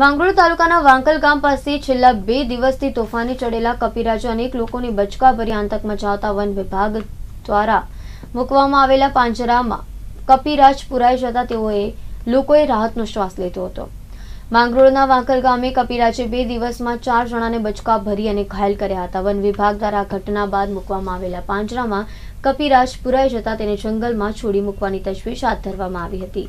માંગરોળ તાલુકાના વાંકલ ગામ પાસે છેલ્લા બે દિવસથી તોફાની ચડેલા કપીરાજા અનેક લોકોની બચકાભરી આતંક મચાવતા વન વિભાગ દ્વારા મૂકવામાં આવેલા પાંજરામાં કપિરાજ પુરાઈ જતા તેઓએ લોકોએ રાહતનો શ્વાસ લીધો હતો માંગરોળના વાંકલ ગામે કપિરાજે બે દિવસમાં ચાર જણાને બચકા ભરી અને ઘાયલ કર્યા હતા વન વિભાગ દ્વારા ઘટના બાદ મૂકવામાં આવેલા પાંજરામાં કપિરાજ પુરાઈ જતા તેને જંગલમાં છોડી મૂકવાની તજવીજ હાથ ધરવામાં આવી હતી